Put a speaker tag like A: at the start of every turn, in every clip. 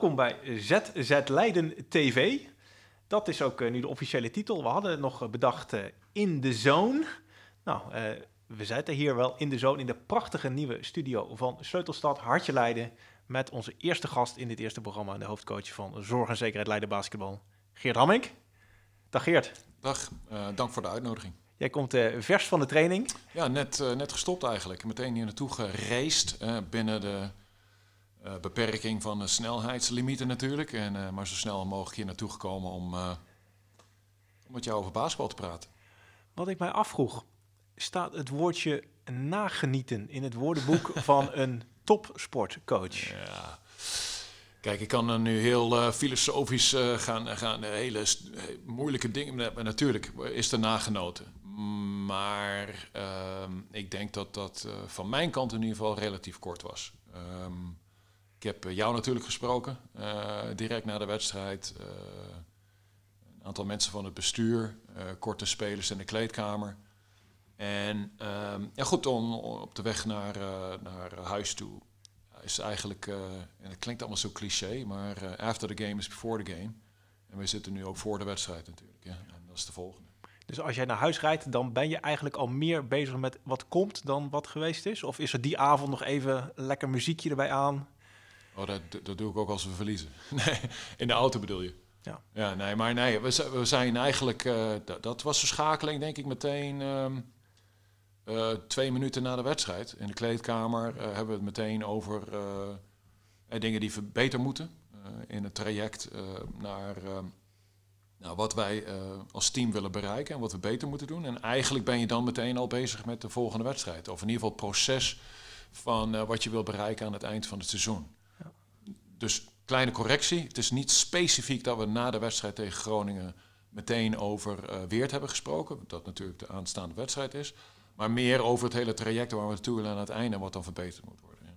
A: welkom bij ZZ Leiden TV. Dat is ook eh, nu de officiële titel. We hadden nog eh, bedacht eh, In de Zone. Nou, uh, we zitten hier wel in de zone in de prachtige nieuwe studio van Sleutelstad Hartje Leiden. Met onze eerste gast in dit eerste programma, de hoofdcoach van Zorg en Zekerheid Leiden Basketbal, Geert Hamming. Dag Geert. Dag, dank voor de uitnodiging. Jij komt vers van de training. Ja, net, net gestopt
B: eigenlijk. Meteen hier naartoe gereisd binnen de eh, beperking van de snelheidslimieten natuurlijk. En, eh, maar zo snel mogelijk hier naartoe gekomen om, eh,
A: om met jou over basketbal te praten. Wat ik mij afvroeg, staat het woordje nagenieten in het woordenboek van een topsportcoach? Ja.
B: Kijk, ik kan er nu heel filosofisch uh, gaan, gaan uh, hele moeilijke dingen. Maar natuurlijk is er nagenoten. Maar ehm, ik denk dat dat van mijn kant in ieder geval relatief kort was. Ehm, ik heb eh, jou natuurlijk gesproken, eh, direct na de wedstrijd. Eh, een aantal mensen van het bestuur, korte spelers in de kleedkamer. En ehm, goed, op de weg naar, naar huis toe is eigenlijk, en het klinkt allemaal zo cliché, maar after the game is before the game. En we zitten nu ook voor de wedstrijd natuurlijk. Ja. En dat is de volgende.
A: Dus als jij naar huis rijdt, dan ben je eigenlijk al meer bezig met wat komt dan wat geweest is? Of is er die avond nog even lekker muziekje erbij aan?
B: Oh, dat, dat doe ik ook als we verliezen. Nee, in de auto bedoel je? Ja. Ja, nee, maar nee, we, we zijn eigenlijk... Eh, dat, was de schakeling, denk ik, meteen... Ehm, eh, twee minuten na de wedstrijd in de kleedkamer eh, hebben we het meteen over dingen die beter moeten in het traject naar ehm, nou, wat wij als team willen bereiken en wat we beter moeten doen. En eigenlijk ben je dan meteen al bezig met de volgende wedstrijd. Of in ieder geval het proces van wat je wil bereiken aan het eind van het seizoen dus kleine correctie. Het is niet specifiek dat we na de wedstrijd tegen Groningen meteen over eh, Weert hebben gesproken. Dat natuurlijk de aanstaande wedstrijd is. Maar meer over het hele traject waar we naartoe willen aan het einde en wat dan verbeterd moet worden. Ja.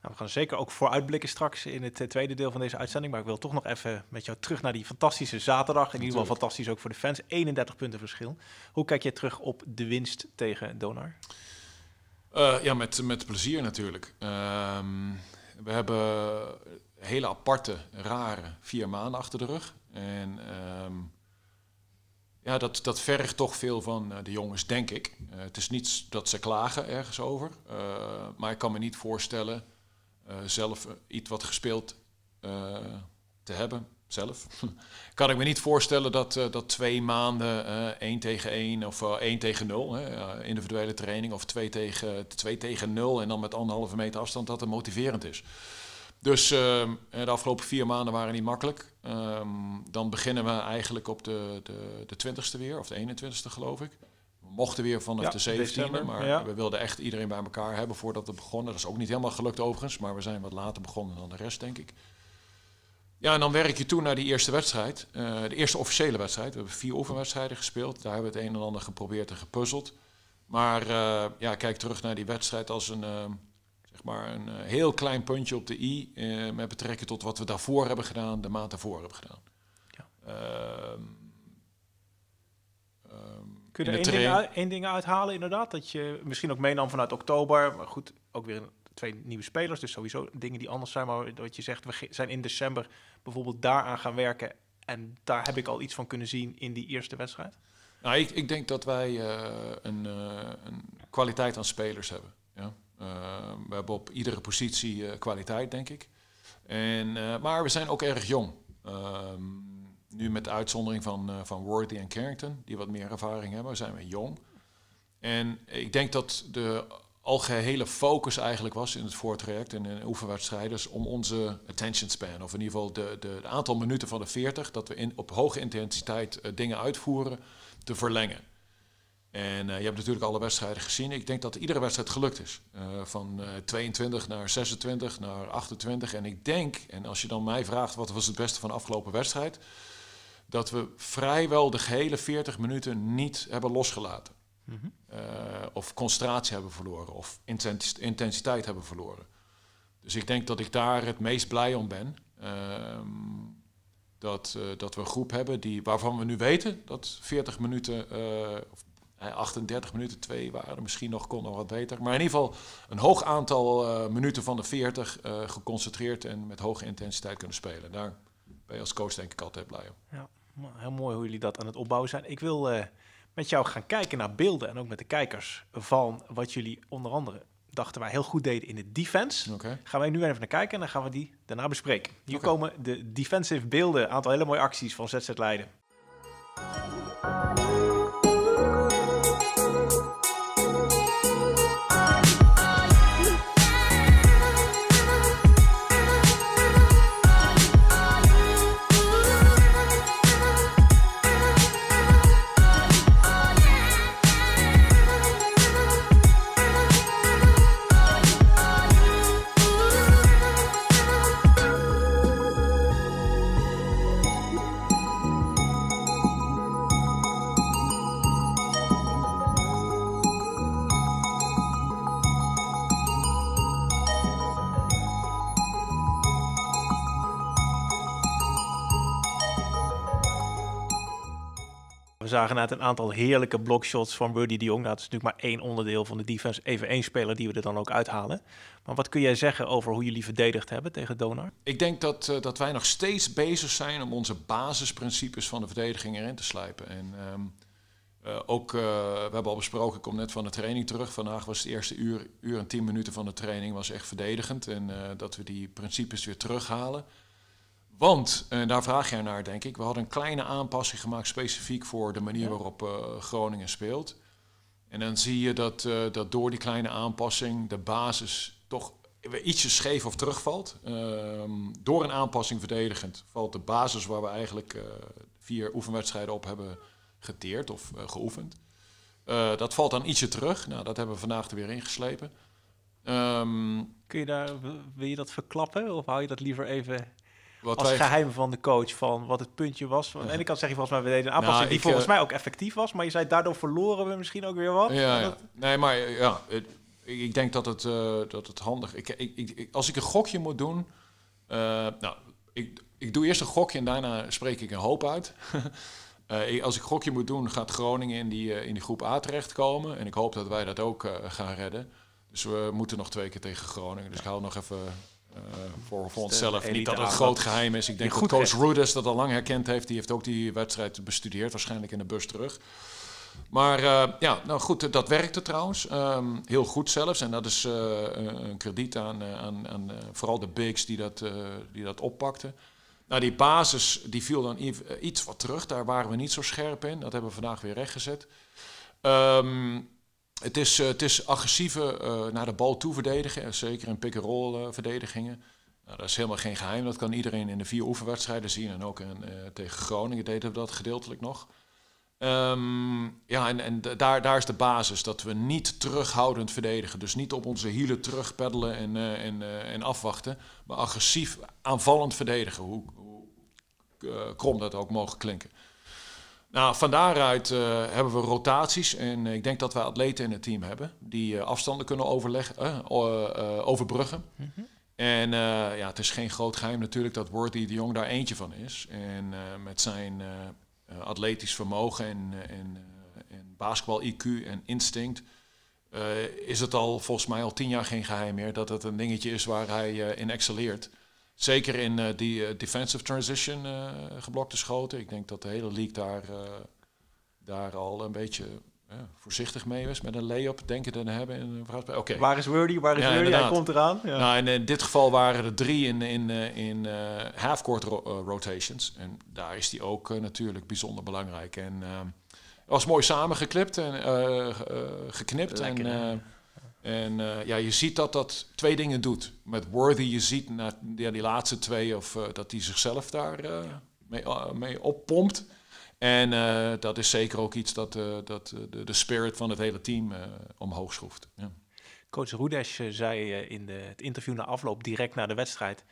A: Nou, we gaan zeker ook vooruitblikken straks in het eh, tweede deel van deze uitzending. Maar ik wil toch nog even met jou terug naar die fantastische zaterdag. In ieder geval fantastisch ook voor de fans. 31 punten verschil. Hoe kijk je terug op de winst tegen Donar?
B: Eh, ja, met, met plezier natuurlijk. Ehm, we hebben hele aparte, rare vier maanden achter de rug. En ehm, ja, dat, dat vergt toch veel van eh, de jongens, denk ik. Eh, het is niet dat ze klagen ergens over. Eh, maar ik kan me niet voorstellen zelf iets wat gespeeld te hebben. Zelf. kan ik me niet voorstellen dat, dat twee maanden één tegen één of één tegen nul, individuele training, of twee tegen, twee tegen nul en dan met anderhalve meter afstand, dat het motiverend is. Dus ehm, de afgelopen vier maanden waren niet makkelijk. Ehm, dan beginnen we eigenlijk op de, de, de 20ste weer, of de 21ste geloof ik. We mochten weer vanaf de 17e, maar we wilden echt iedereen bij elkaar hebben voordat we begonnen. Dat is ook niet helemaal gelukt overigens, maar we zijn wat later begonnen dan de rest, denk ik. Ja, en dan werk je toe naar die eerste wedstrijd. Eh, de eerste officiële wedstrijd. We hebben vier oefenwedstrijden gespeeld. Daar hebben we het een en ander geprobeerd en gepuzzeld. Maar eh, ja, kijk terug naar die wedstrijd als een, ehm, zeg maar een eh, heel klein puntje op de i eh, met betrekking tot wat we daarvoor hebben gedaan, de maand daarvoor hebben gedaan. Ja. Ehm, ehm, Kun je er één ding, uit,
A: ding uithalen inderdaad? Dat je misschien ook meenam vanuit oktober, maar goed, ook weer twee nieuwe spelers, dus sowieso dingen die anders zijn. Maar dat je zegt, we zijn in december bijvoorbeeld daaraan gaan werken en daar heb ik al iets van kunnen zien in die eerste wedstrijd.
B: Nou, ik, ik denk dat wij eh, een, een kwaliteit aan spelers hebben. Ja? Eh, we hebben op iedere positie eh, kwaliteit, denk ik. En, eh, maar we zijn ook erg jong. Ehm, nu met de uitzondering van, van Worthy en Carrington, die wat meer ervaring hebben, zijn we jong. En ik denk dat de algehele focus eigenlijk was in het voortraject en in oefenwedstrijden, om onze attention span, of in ieder geval de, de, aantal minuten van de 40, dat we in, op hoge intensiteit dingen uitvoeren, te verlengen. En eh, je hebt natuurlijk alle wedstrijden gezien. Ik denk dat iedere wedstrijd gelukt is. Eh, van 22 eh, naar 26 naar 28. En ik denk, en als je dan mij vraagt wat was het beste van de afgelopen wedstrijd, dat we vrijwel de gehele 40 minuten niet hebben losgelaten. Mhm. of concentratie hebben verloren. Of intensiteit hebben verloren. Dus ik denk dat ik daar het meest blij om ben. Ehm, dat, dat we een groep hebben die, waarvan we nu weten dat 40 minuten, 38 minuten, twee waren misschien nog, kon nog wat beter. Maar in ieder geval een hoog aantal eh, minuten van de 40 eh, geconcentreerd en met hoge intensiteit
A: kunnen spelen. Daar ben je als coach denk ik altijd blij om. Ja, heel mooi hoe jullie dat aan het opbouwen zijn. Ik wil eh, met jou gaan kijken naar beelden en ook met de kijkers van wat jullie onder andere dachten wij heel goed deden in de defense. Oké. Gaan wij nu even naar kijken en dan gaan we die daarna bespreken. Hier komen de defensive beelden, een aantal hele mooie acties van ZZ Leiden. gelegenheid een aantal heerlijke blockshots van Rudy de Jong. dat is natuurlijk maar één onderdeel van de defense. Even één speler die we er dan ook uithalen. Maar wat kun jij zeggen over hoe jullie verdedigd hebben tegen Donar? Ik denk
B: dat, eh, dat wij nog steeds bezig zijn om onze basisprincipes van de verdediging erin te slijpen. En ehm, eh, ook, eh, we hebben al besproken, ik kom net van de training terug. Vandaag was het eerste uur, uur en tien minuten van de training was echt verdedigend. En dat we die principes weer terughalen. Want, en eh, daar vraag jij naar denk ik, we hadden een kleine aanpassing gemaakt specifiek voor de manier waarop eh, Groningen speelt. En dan zie je dat, eh, dat door die kleine aanpassing de basis toch ietsje scheef of terugvalt. Ehm, door een aanpassing verdedigend valt de basis waar we eigenlijk vier oefenwedstrijden op hebben geteerd of geoefend. dat valt dan ietsje terug. Nou, dat hebben we vandaag er weer ingeslepen.
A: Um, Kun je daar, wil je dat verklappen of hou je dat liever even wat als geheim van de coach van wat het puntje was. Aan de ene kant zeg je volgens mij, we deden een aanpassing nou, die volgens eh, mij ook effectief was. Maar je zei, daardoor verloren we misschien ook weer wat. Ja,
B: Nee, maar eh, ja, ik, denk dat het, eh, dat het handig ik, ik, als ik een gokje moet doen... nou, ik, ik doe eerst een gokje en daarna spreek ik een hoop uit. als ik gokje moet doen, gaat Groningen in die, in die groep A terechtkomen. En ik hoop dat wij dat ook gaan redden. Dus we moeten nog twee keer tegen Groningen. Dus ik hou nog even eh, voor, voor onszelf. Niet dat het een groot geheim is. Ik denk dat coach Rudess dat al lang herkend heeft. Die heeft ook die wedstrijd bestudeerd, waarschijnlijk in de bus terug. Maar eh, ja, nou goed, dat werkte trouwens. Ehm, heel goed zelfs. En dat is eh, een krediet aan, aan, vooral de bigs die dat, die dat oppakten. Nou, die basis die viel dan iets wat terug. Daar waren we niet zo scherp in. Dat hebben we vandaag weer rechtgezet. Um, het, is, eh, het is agressieve eh, naar de bal toe verdedigen. Eh, zeker in pick-and-roll verdedigingen. Nou, dat is helemaal geen geheim. Dat kan iedereen in de vier oefenwedstrijden zien. En ook in, tegen Groningen deden we dat gedeeltelijk nog. Ehm, ja, en, en daar, daar is de basis. Dat we niet terughoudend verdedigen. Dus niet op onze hielen terugpeddelen en, en, en afwachten. Maar agressief aanvallend verdedigen. Hoe, hoe krom dat ook mogen klinken. Nou, van daaruit eh, hebben we rotaties. En eh, ik denk dat we atleten in het team hebben. Die eh, afstanden kunnen overleggen, overbruggen. Mhm. En ja, het is geen groot geheim natuurlijk dat Wordy de Jong daar eentje van is. En met zijn atletisch vermogen en, en, en basketbal IQ en instinct... is het al volgens mij al tien jaar geen geheim meer dat het een dingetje is waar hij in excelleert. Zeker in eh, die eh, defensive transition eh, geblokte schoten. Ik denk dat de hele league daar, daar al een beetje voorzichtig mee was. Met een lay-up denken te hebben. In, Oké. Waar is Wordy? Waar is ja, Wordy? komt eraan. Ja. Nou, in dit geval waren er drie in, in, in half rotations. En daar is die ook natuurlijk bijzonder belangrijk. En ehm, was mooi samengeklipt en geknipt. en, en eh, ja, je ziet dat dat twee dingen doet. Met Worthy, je ziet na die laatste twee of, eh, dat hij zichzelf daar eh, mee, oppompt. En dat is
A: zeker ook iets dat, dat de, de, spirit van het hele team omhoog schroeft. Ja. Coach Rudesch zei in de, het interview na afloop direct na de wedstrijd...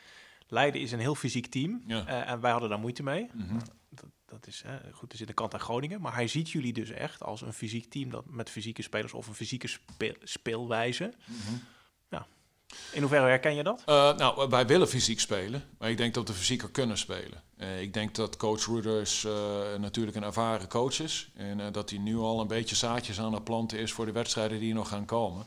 A: Leiden is een heel fysiek team en wij hadden daar moeite mee. Mhm dat, dat is hè, goed, er zit een kant aan Groningen. Maar hij ziet jullie dus echt als een fysiek team dat met fysieke spelers of een fysieke speelwijze. Mhm. ja. In hoeverre herken je
B: dat? Eh, nou, wij willen fysiek spelen, maar ik denk dat we fysieker kunnen spelen. Eh, ik denk dat coach Ruders eh, natuurlijk een ervaren coach is. En dat hij nu al een beetje zaadjes aan het planten is voor de wedstrijden die nog gaan komen.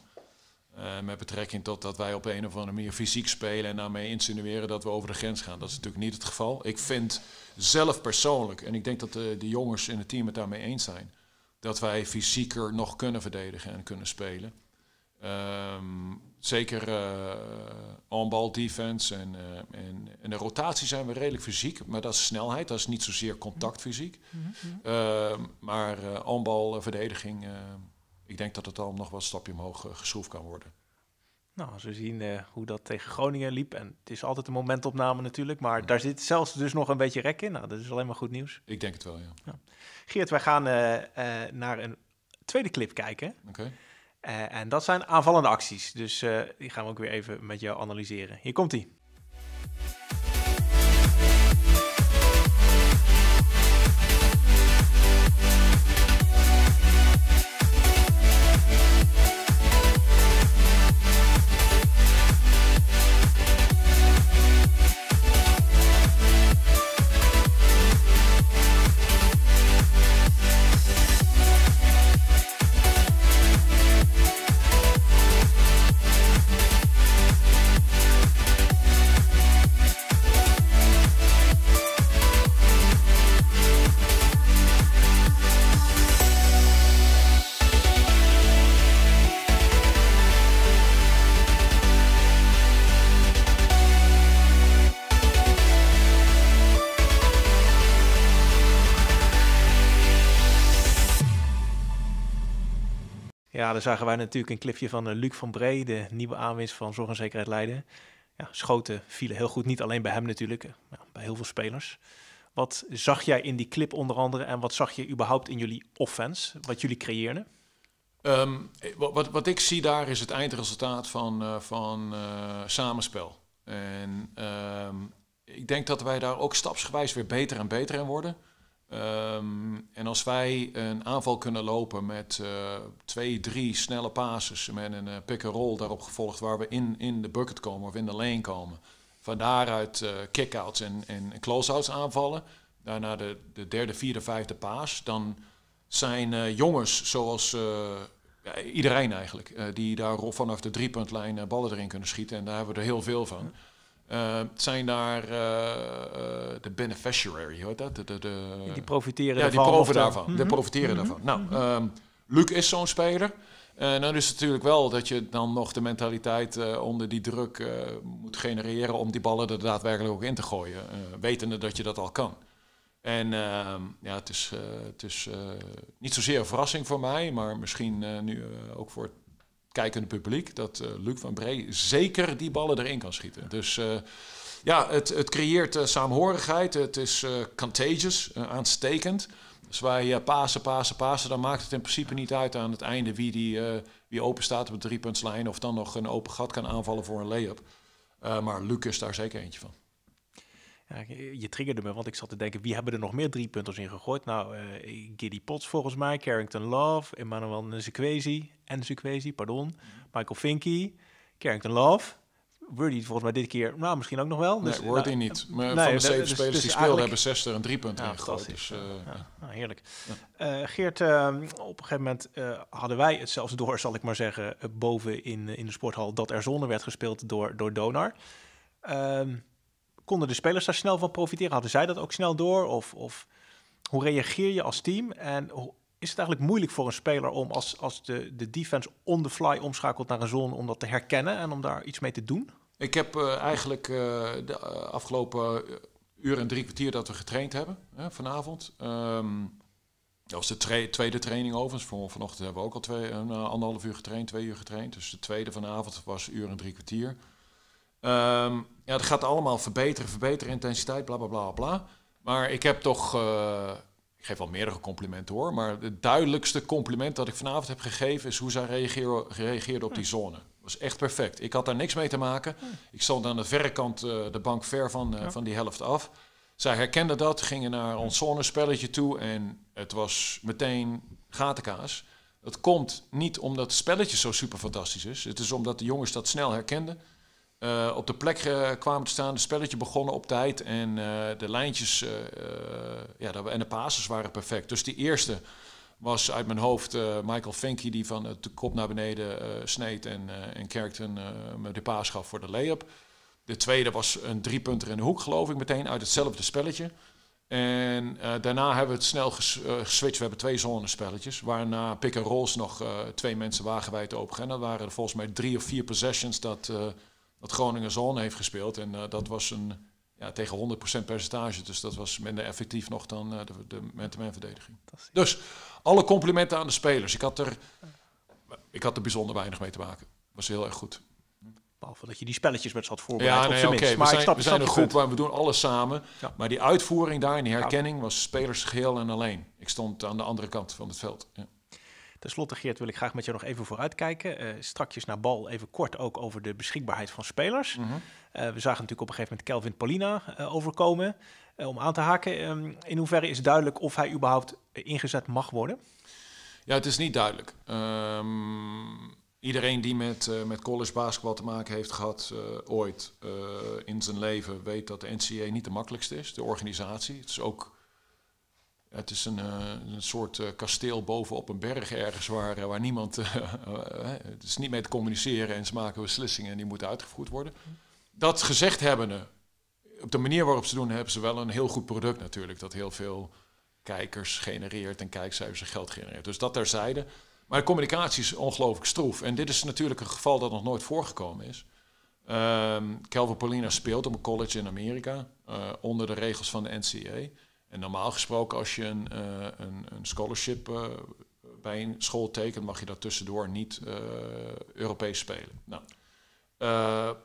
B: Eh, met betrekking tot dat wij op een of andere manier fysiek spelen en daarmee insinueren dat we over de grens gaan. Dat is natuurlijk niet het geval. Ik vind zelf persoonlijk, en ik denk dat de, eh, de jongens in het team het daarmee eens zijn, dat wij fysieker nog kunnen verdedigen en kunnen spelen. Ehm, zeker uh, eh, on defense en, uh, en, en, de rotatie zijn we redelijk fysiek, maar dat is snelheid, dat is niet zozeer contactfysiek. Mhm, mhm. ehm, maar on-ball verdediging ik denk dat het al nog wel een stapje omhoog eh, geschroefd kan worden.
A: Nou, als we zien eh, hoe dat tegen Groningen liep. En het is altijd een momentopname natuurlijk. Maar daar zit zelfs dus nog een beetje rek in. Nou, dat is alleen maar goed nieuws.
B: Ik denk het wel, ja.
A: ja. Geert, wij gaan eh, naar een tweede clip kijken. Oké. en dat zijn aanvallende acties. Dus die gaan we ook weer even met jou analyseren. Hier komt-ie. ja, daar zagen wij natuurlijk een clipje van eh, Luc van Bree, de nieuwe aanwinst van Zorg en Zekerheid Leiden. Ja, schoten vielen heel goed, niet alleen bij hem natuurlijk, eh, maar bij heel veel spelers. Wat zag jij in die clip onder andere en wat zag je überhaupt in jullie offense, wat jullie creëerden? Ehm, wat, wat, ik zie daar is het eindresultaat
B: van, eh, van samenspel. En ehm, ik denk dat wij daar ook stapsgewijs weer beter en beter in worden. Ehm, en als wij een aanval kunnen lopen met eh, twee, drie snelle passes met een eh, pick-and-roll daarop gevolgd waar we in, in de bucket komen of in de lane komen. Van daaruit uh, kick-outs en, en close-outs aanvallen. Daarna de, de derde, vierde, vijfde paas. Dan zijn jongens zoals iedereen eigenlijk, die daar vanaf de driepuntlijn ballen erin kunnen schieten. En daar hebben we er heel veel van. Het eh, zijn daar eh, eh, de beneficiary, hoort dat? die profiteren ja, die daarvan. Mm Die mhm. profiteren mhm. daarvan. Nou, um, Luc is zo'n speler. En nou, dan is het natuurlijk wel dat je dan nog de mentaliteit onder die druk moet genereren om die ballen er daadwerkelijk ook in te gooien, wetende dat je dat al kan. En ehm, ja, het is, het is niet zozeer een verrassing voor mij, maar misschien nu ook voor het Kijkende publiek dat eh, Luc van Bree zeker die ballen erin kan schieten. Dus eh, ja, het, het creëert eh, saamhorigheid. Het is contagious, aanstekend. Als dus wij pasen, pasen, pasen, dan maakt het in principe niet uit aan het einde wie, die, wie open staat op de driepuntslijn of dan nog een open gat kan aanvallen voor een lay-up. maar Luc is daar zeker eentje van.
A: Ja, je triggerde me, want ik zat te denken, wie hebben er nog meer drie punters in gegooid? Nou, eh, Giddy Potts volgens mij, Carrington Love, Emmanuel Nzekwezi, en Nzekwezi, pardon, mhm. Michael Finkie, Carrington Love. Wordy volgens mij dit keer, nou misschien ook nog wel. Dus, nou, eh, nee, Wordy nou, niet. Maar van de dus, zeven dus, spelers dus die speelden hebben
B: zes er een drie punten ja, ingegooid. Dus, eh, ja,
A: nou, heerlijk. Geert, ehm, op een gegeven moment hadden wij het zelfs door, zal ik maar zeggen, boven in, in de sporthal, dat er zonne werd gespeeld door, door Donar. Ehm, Konden de spelers daar snel van profiteren? Hadden zij dat ook snel door? Of, of hoe reageer je als team? En is het eigenlijk moeilijk voor een speler om als, als de, de defense on the fly omschakelt naar een zone... om dat te herkennen en om daar iets mee te doen? Ik heb eh, eigenlijk eh, de eh,
B: afgelopen uur en drie kwartier dat we getraind hebben hè, vanavond... Ehm, dat was de tweede training overigens. Van vanochtend hebben we ook al twee, een, anderhalf uur getraind, twee uur getraind. Dus de tweede vanavond was uur en drie kwartier. Um, ja, dat gaat allemaal verbeteren, verbeteren, intensiteit, bla bla bla bla. Maar ik heb toch, eh, ik geef wel meerdere complimenten hoor, maar het duidelijkste compliment dat ik vanavond heb gegeven is hoe zij reageerde, reageerde op die zone. Dat was echt perfect. Ik had daar niks mee te maken. Ik stond aan de verre kant eh, de bank ver van, eh, van die helft af. Zij herkenden dat, gingen naar ons zonespelletje toe en het was meteen gatenkaas. Dat komt niet omdat het spelletje zo super fantastisch is. Het is omdat de jongens dat snel herkenden. Eh, op de plek eh, kwamen te staan. Het spelletje begonnen op tijd en eh, de lijntjes ja, en de passes waren perfect. Dus die eerste was uit mijn hoofd Michael Finke die van de kop naar beneden sneed en, en Kerkten me de paas gaf voor de lay-up. De tweede was een driepunter in de hoek, geloof ik, meteen uit hetzelfde spelletje. En daarna hebben we het snel geswitcht. We hebben twee zonespelletjes. Waarna pick and rolls nog twee mensen wagenwijd open En Dat waren er volgens mij drie of vier possessions dat wat Groningen Zone heeft gespeeld. En eh, dat was een, ja, tegen 100% percentage. Dus dat was minder effectief nog dan uh, de, de man verdediging. Dus alle complimenten aan de spelers. Ik had, er, ik had er bijzonder weinig mee te maken. Was heel erg
A: goed. Behalve dat je die spelletjes met zat voorbereid. Ja, nee, oké. Maar ik snap, we zijn een groep waar we doen alles
B: samen. Maar die uitvoering daar en die herkenning was spelers geheel en alleen. Ik stond aan de andere kant
A: van het veld. Ten slotte, Geert, wil ik graag met jou nog even vooruitkijken. Uh, strakjes naar bal, even kort ook over de beschikbaarheid van spelers. Mhm. Eh, we zagen natuurlijk op een gegeven moment Kelvin Polina eh, overkomen. om aan te haken, ehm, in hoeverre is duidelijk of hij überhaupt ingezet mag worden?
B: Ja, het is niet duidelijk. Ehm, iedereen die met, met college basketbal te maken heeft gehad ooit in zijn leven... weet dat de NCA niet de makkelijkste is, de organisatie. Het is ook het is een, eh, een soort eh, kasteel bovenop een berg ergens waar, eh, waar niemand. het is niet mee te communiceren en ze maken beslissingen en die moeten uitgevoerd worden. Dat gezegd hebbende, op de manier waarop ze doen, hebben ze wel een heel goed product natuurlijk. Dat heel veel kijkers genereert en kijkcijfers en geld genereert. Dus dat terzijde. Maar de communicatie is ongelooflijk stroef. En dit is natuurlijk een geval dat nog nooit voorgekomen is. Um, ehm, Calvin Paulina speelt op een college in Amerika. onder de regels van de NCA. En normaal gesproken, als je een, eh, een, een scholarship eh, bij een school tekent, mag je daar tussendoor niet eh, Europees spelen. Nou,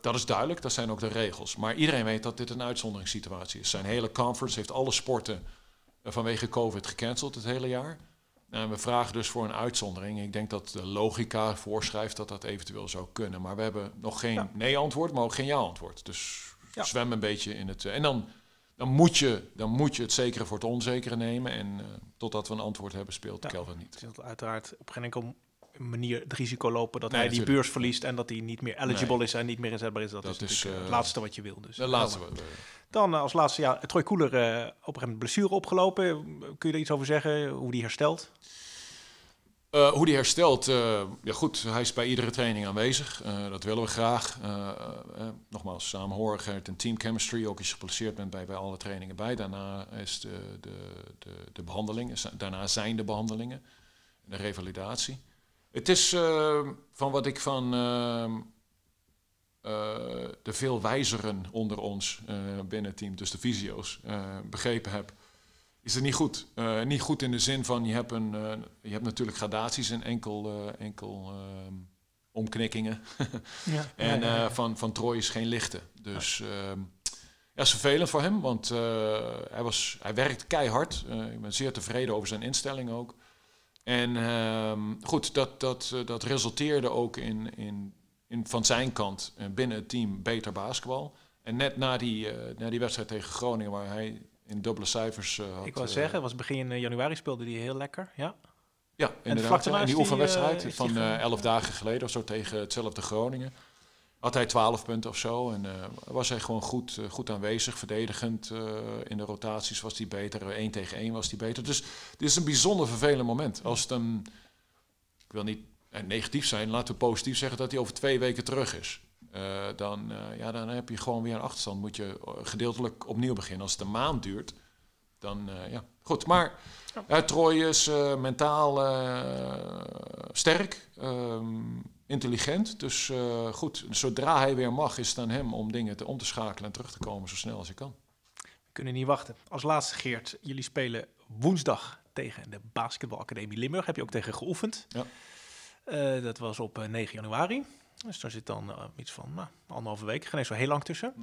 B: dat is duidelijk, dat zijn ook de regels. Maar iedereen weet dat dit een uitzonderingssituatie is. Zijn hele conference heeft alle sporten vanwege COVID gecanceld het hele jaar. En we vragen dus voor een uitzondering. Ik denk dat de logica voorschrijft dat dat eventueel zou kunnen. Maar we hebben nog geen nee-antwoord, maar ook geen ja-antwoord. Dus zwem een beetje in het. En dan dan moet, je, dan moet je het zekere voor het onzekere nemen. En uh, totdat we een antwoord hebben, speelt nou, Kelvin
A: niet. Dat uiteraard op geen enkel manier het risico lopen dat hij die beurs verliest en dat hij niet meer eligible is en niet meer inzetbaar is. Dat, is, eh, eh, het laatste wat je wil. Dus. Laatste, Dan als laatste, ja, Troy Koeler op een gegeven moment blessure opgelopen. Kun je er iets over zeggen, hoe die herstelt?
B: Eh, hoe die herstelt, eh, ja goed, hij is bij iedere training aanwezig. Eh, dat willen we graag. nogmaals, samenhorigheid en team chemistry. Ook als je geplaceerd bent, bij, bij alle trainingen bij. Daarna is de, de, de, de behandeling. Daarna zijn de behandelingen. De revalidatie. Het is van wat ik van de veel wijzeren onder ons binnen het team, dus de visio's begrepen heb is het niet goed. Eh, niet goed in de zin van je hebt, een, eh, je hebt natuurlijk gradaties en enkel, uh, enkel ehm, omknikkingen. ja, en Van, van Troy is geen lichte. Dus ehm, ja, is vervelend voor hem, want hij, was, hij werkt keihard. ik ben zeer tevreden over zijn instelling ook. En ehm, goed, dat, dat, dat resulteerde ook in, in, in van zijn kant binnen het team beter basketbal. En net na die, eh, na die wedstrijd tegen Groningen, waar hij in dubbele cijfers eh, had... Ik wou eh, zeggen,
A: was begin januari speelde hij heel lekker, ja. Ja, inderdaad. En, die oefenwedstrijd van elf
B: dagen geleden of zo tegen hetzelfde Groningen had hij 12 punten of zo. En was hij gewoon goed, goed aanwezig. Verdedigend in de rotaties was hij beter. één tegen één was hij beter. Dus dit is een bijzonder vervelend moment. Als het ik wil niet negatief zijn, laten we positief zeggen dat hij over twee weken terug is. Eh, dan, eh, ja, dan heb je gewoon weer een achterstand. Moet je eh, gedeeltelijk opnieuw beginnen. Als het een maand duurt, dan ja. Goed, maar ja, Troy is mentaal sterk, ehm, intelligent. Dus goed, zodra hij weer mag, is het aan hem om dingen te, om te schakelen en terug te komen zo snel als hij kan.
A: We kunnen niet wachten. Als laatste, Geert, jullie spelen woensdag tegen de Basketbalacademie Limburg. Heb je ook tegen geoefend? Ja. dat was op 9 januari. Dus daar zit dan eh, iets van nou, anderhalve week, geen eens zo heel lang tussen.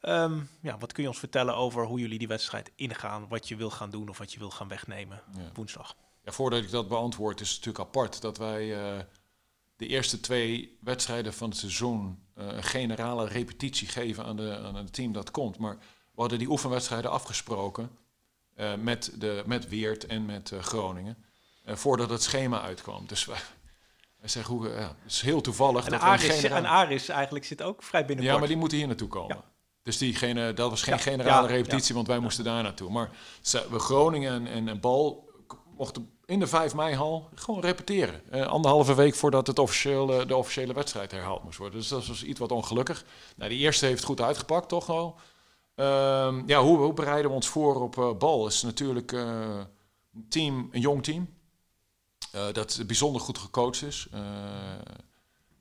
A: Ehm, ja, wat kun je ons vertellen over hoe jullie die wedstrijd ingaan, wat je wil gaan doen of wat je wil gaan wegnemen woensdag? Ja, voordat
B: ik dat beantwoord, is het natuurlijk apart dat wij eh, de eerste twee wedstrijden van het seizoen eh, een generale repetitie geven aan, de, aan het team dat komt. Maar we hadden die oefenwedstrijden afgesproken met, de, met Weert en met Groningen. voordat het schema uitkwam. Dus hij zegt, hoe, eh, ja, is heel toevallig. En, Aris, generaal... en
A: Aris eigenlijk zit ook vrij binnen. Ja, maar die
B: moeten hier naartoe komen. Dus diegene, dat was geen generale repetitie, want wij moesten daar naartoe. Maar we Groningen en, en, Bal mochten in de 5 mei-hal gewoon repeteren. Eh, anderhalve week voordat het officiële, eh, de officiële wedstrijd herhaald moest worden. Dus dat was iets wat ongelukkig. Nou, die eerste heeft goed uitgepakt, toch wel. Ehm, ja, hoe, hoe, bereiden we ons voor op uh, Bal? Is natuurlijk team, een jong team. Eh, dat bijzonder goed gecoacht is. Eh,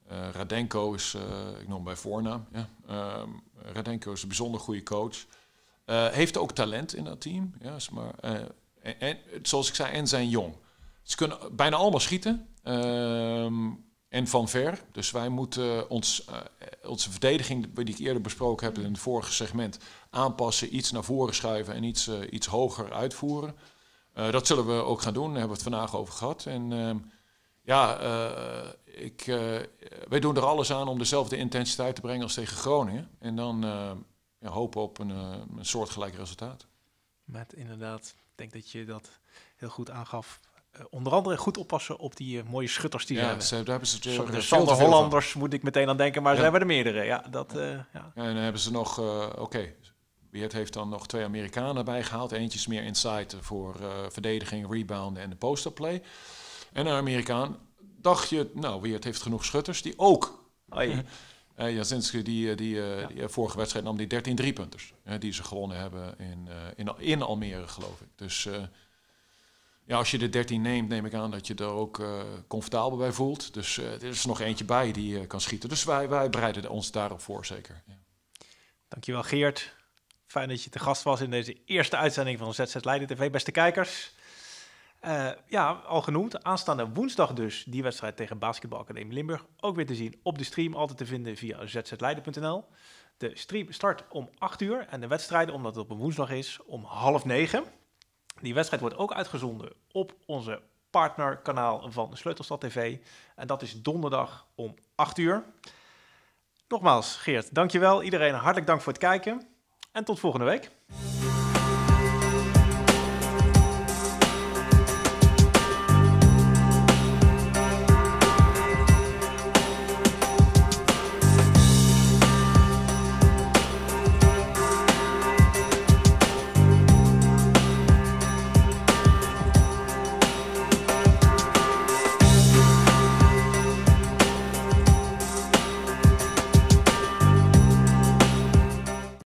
B: eh, Radenko is, ik noem hem bij voornaam, ja. Ehm, Radenko is een bijzonder goede coach. heeft ook talent in dat team, ja, maar, en, zoals ik zei, en zijn jong. Ze kunnen bijna allemaal schieten. Ehm, en van ver. Dus wij moeten ons, onze verdediging, die ik eerder besproken heb in het vorige segment, aanpassen, iets naar voren schuiven en iets, iets hoger uitvoeren. Eh, dat zullen we ook gaan doen, daar hebben we het vandaag over gehad. En ehm, ja, eh, ik, eh, wij doen er alles aan om dezelfde intensiteit te brengen als tegen Groningen. En dan ehm, ja, hopen op een, een soortgelijk
A: resultaat. Met inderdaad, ik denk dat je dat heel goed aangaf. onder andere goed oppassen op die mooie schutters die ja, ze hebben. Ja, daar hebben ze de, Sander Hollanders moet ik meteen aan denken, maar zijn ze hebben er meerdere. Ja, dat, ja.
B: En dan hebben ze nog, oké, Weert heeft dan nog twee Amerikanen bijgehaald. Eentje is meer insight voor eh, verdediging, rebound en de play. En een Amerikaan. Dacht je, nou, Weert heeft genoeg schutters die ook. Uh, Jasinski, die, eh, die, ja. vorige wedstrijd nam die 13 driepunters. die ze gewonnen hebben in, in, in, Almere, geloof ik. Dus ja, als je de 13 neemt, neem ik aan dat je er ook comfortabel bij voelt. Dus er is nog eentje bij die kan schieten. Dus wij,
A: wij bereiden ons daarop voor, zeker. Ja. Dankjewel, Geert. Fijn dat je te gast was in deze eerste uitzending van ZZ Leiden TV. Beste kijkers, eh, ja, al genoemd. Aanstaande woensdag dus die wedstrijd tegen Basketbalacademie Limburg. Ook weer te zien op de stream, altijd te vinden via zzleiden.nl. De stream start om 8 uur en de wedstrijd, omdat het op een woensdag is, om half 9. Die wedstrijd wordt ook uitgezonden op onze partnerkanaal van Sleutelstad TV. En dat is donderdag om 8 uur. Nogmaals, Geert, dankjewel. Iedereen hartelijk dank voor het kijken. En tot volgende week.